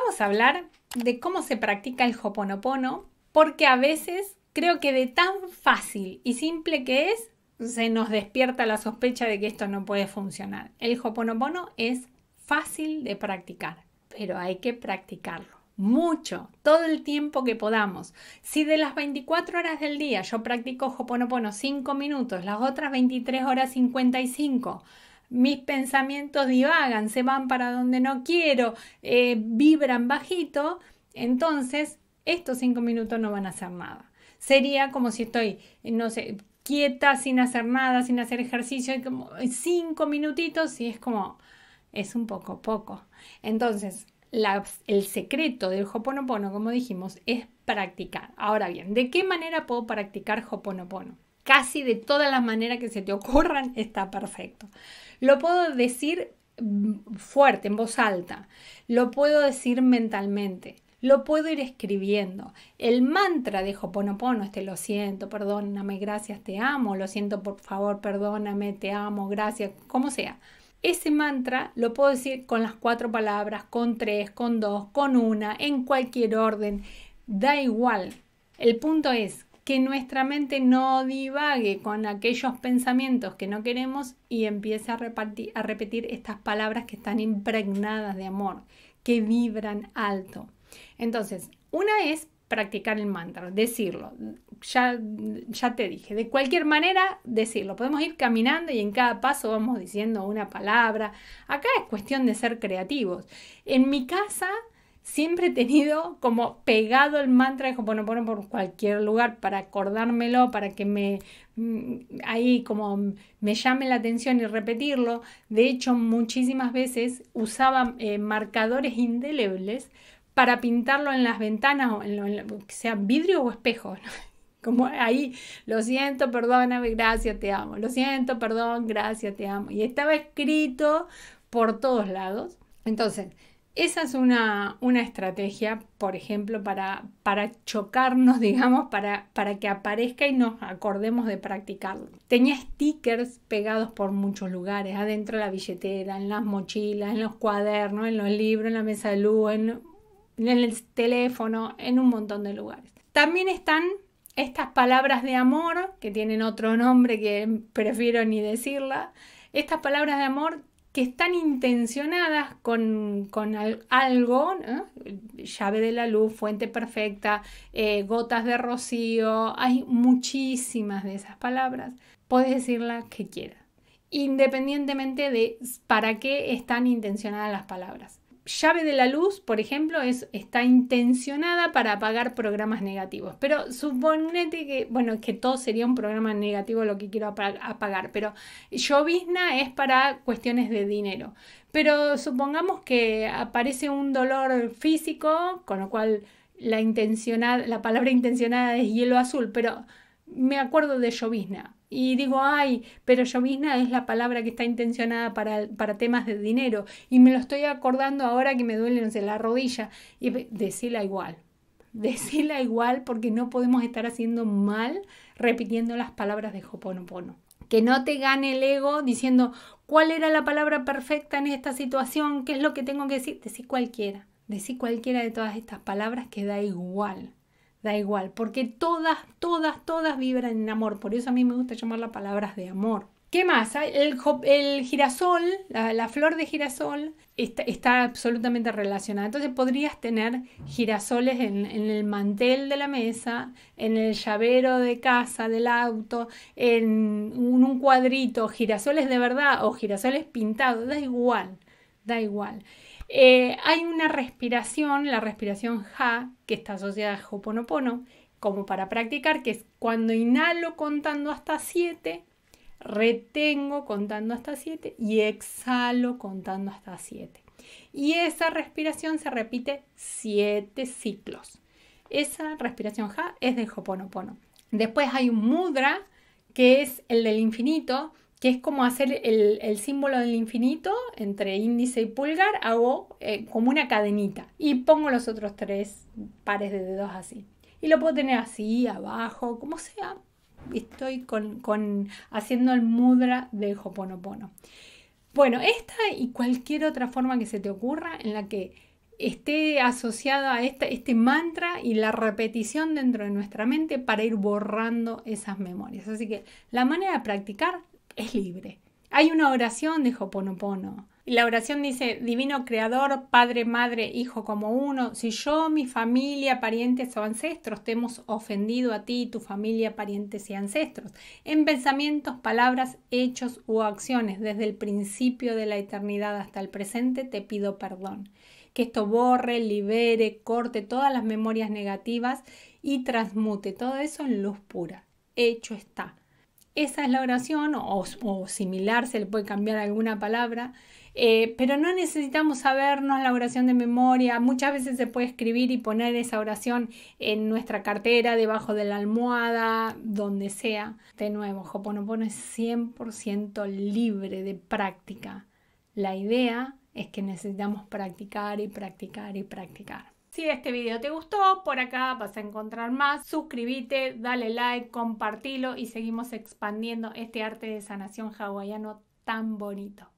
Vamos a hablar de cómo se practica el hoponopono, porque a veces creo que de tan fácil y simple que es, se nos despierta la sospecha de que esto no puede funcionar. El hoponopono es fácil de practicar, pero hay que practicarlo mucho, todo el tiempo que podamos. Si de las 24 horas del día yo practico Hoponopono 5 minutos, las otras 23 horas 55, mis pensamientos divagan, se van para donde no quiero, eh, vibran bajito, entonces estos cinco minutos no van a hacer nada. Sería como si estoy, no sé, quieta, sin hacer nada, sin hacer ejercicio, como cinco minutitos y es como, es un poco poco. Entonces, el secreto del Hoponopono, como dijimos, es practicar. Ahora bien, ¿de qué manera puedo practicar Hoponopono? casi de todas las maneras que se te ocurran, está perfecto. Lo puedo decir mm, fuerte, en voz alta, lo puedo decir mentalmente, lo puedo ir escribiendo. El mantra de Hoponopono, este lo siento, perdóname, gracias, te amo, lo siento, por favor, perdóname, te amo, gracias, como sea. Ese mantra lo puedo decir con las cuatro palabras, con tres, con dos, con una, en cualquier orden, da igual. El punto es que nuestra mente no divague con aquellos pensamientos que no queremos y empiece a, repetir estas palabras que están impregnadas de amor, que vibran alto. Entonces, una es practicar el mantra, decirlo. Ya, ya te dije, de cualquier manera decirlo. Podemos ir caminando y en cada paso vamos diciendo una palabra. Acá es cuestión de ser creativos. En mi casa siempre he tenido como pegado el mantra de Hoponopono por cualquier lugar para acordármelo, para que me mm, ahí como me llame la atención y repetirlo. De hecho, muchísimas veces usaba eh, marcadores indelebles para pintarlo en las ventanas o en, que sea vidrio o espejo. Como ahí, lo siento, perdóname, gracias, te amo. Lo siento, perdón, gracias, te amo. Y estaba escrito por todos lados. Entonces, esa es una, una estrategia, por ejemplo, para, para chocarnos, digamos, para, para, que aparezca y nos acordemos de practicarlo. Tenía stickers pegados por muchos lugares, adentro de la billetera, en las mochilas, en los cuadernos, en los libros, en la mesa de luz, en, en el teléfono, en un montón de lugares. También están estas palabras de amor, que tienen otro nombre que prefiero ni decirla, estas palabras de amor que están intencionadas con, algo, llave de la luz, fuente perfecta, eh, gotas de rocío, hay muchísimas de esas palabras. Puedes decirla que quieras, independientemente de para qué están intencionadas las palabras llave de la luz, por ejemplo, es, está intencionada para apagar programas negativos. Pero supónete que, bueno, que todo sería un programa negativo lo que quiero apagar, pero llovizna es para cuestiones de dinero. Pero supongamos que aparece un dolor físico, con lo cual la, la palabra intencionada es hielo azul, pero me acuerdo de llovizna y digo, ay, pero llovizna es la palabra que está intencionada para, temas de dinero y me lo estoy acordando ahora que me duele, en la rodilla. Y decila igual, decila igual porque no podemos estar haciendo mal repitiendo las palabras de Hoponopono. Que no te gane el ego diciendo cuál era la palabra perfecta en esta situación, qué es lo que tengo que decir. decir cualquiera, decir cualquiera de todas estas palabras que da igual da igual, porque todas, todas, todas vibran en amor. Por eso a mí me gusta llamar las palabras de amor. ¿Qué más? Ah, el, el girasol, la, flor de girasol, está, absolutamente relacionada. Entonces podrías tener girasoles en, el mantel de la mesa, en el llavero de casa, del auto, en un cuadrito, girasoles de verdad o girasoles pintados, da igual, da igual. Eh, hay una respiración, la respiración ja, que está asociada a Hoponopono, como para practicar, que es cuando inhalo contando hasta 7, retengo contando hasta 7 y exhalo contando hasta 7. Y esa respiración se repite 7 ciclos. Esa respiración ja es del Hoponopono. Después hay un mudra, que es el del infinito, que es como hacer el, símbolo del infinito entre índice y pulgar, hago eh, como una cadenita y pongo los otros tres pares de dedos así. Y lo puedo tener así, abajo, como sea. Estoy con, haciendo el mudra del hoponopono. Bueno, esta y cualquier otra forma que se te ocurra en la que esté asociada a este mantra y la repetición dentro de nuestra mente para ir borrando esas memorias. Así que la manera de practicar es libre. Hay una oración de Hoponopono. La oración dice, Divino Creador, Padre, Madre, Hijo como uno, si yo, mi familia, parientes o ancestros te hemos ofendido a ti, tu familia, parientes y ancestros, en pensamientos, palabras, hechos u acciones, desde el principio de la eternidad hasta el presente, te pido perdón. Que esto borre, libere, corte todas las memorias negativas y transmute todo eso en luz pura. Hecho está. Esa es la oración o, similar, se le puede cambiar alguna palabra, eh, pero no necesitamos sabernos la oración de memoria. Muchas veces se puede escribir y poner esa oración en nuestra cartera, debajo de la almohada, donde sea. De nuevo, Hoponopono es 100% libre de práctica. La idea es que necesitamos practicar y practicar y practicar. Si este video te gustó, por acá vas a encontrar más. Suscríbete, dale like, compartilo y seguimos expandiendo este arte de sanación hawaiano tan bonito.